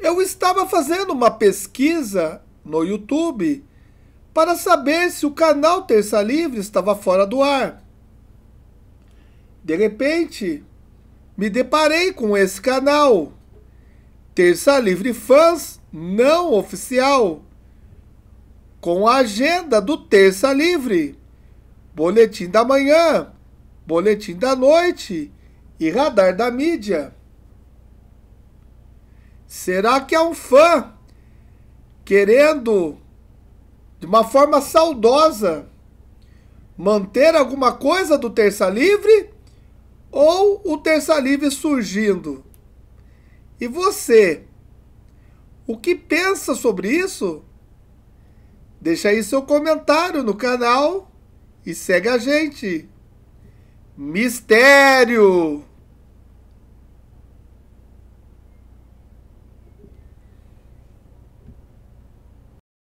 Eu estava fazendo uma pesquisa no YouTube para saber se o canal Terça Livre estava fora do ar. De repente, me deparei com esse canal, Terça Livre Fãs Não Oficial, com a agenda do Terça Livre, Boletim da Manhã, Boletim da Noite e Radar da Mídia. Será que é um fã querendo, de uma forma saudosa, manter alguma coisa do Terça Livre? Ou o Terça Livre surgindo? E você, o que pensa sobre isso? Deixa aí seu comentário no canal e segue a gente. Mistério!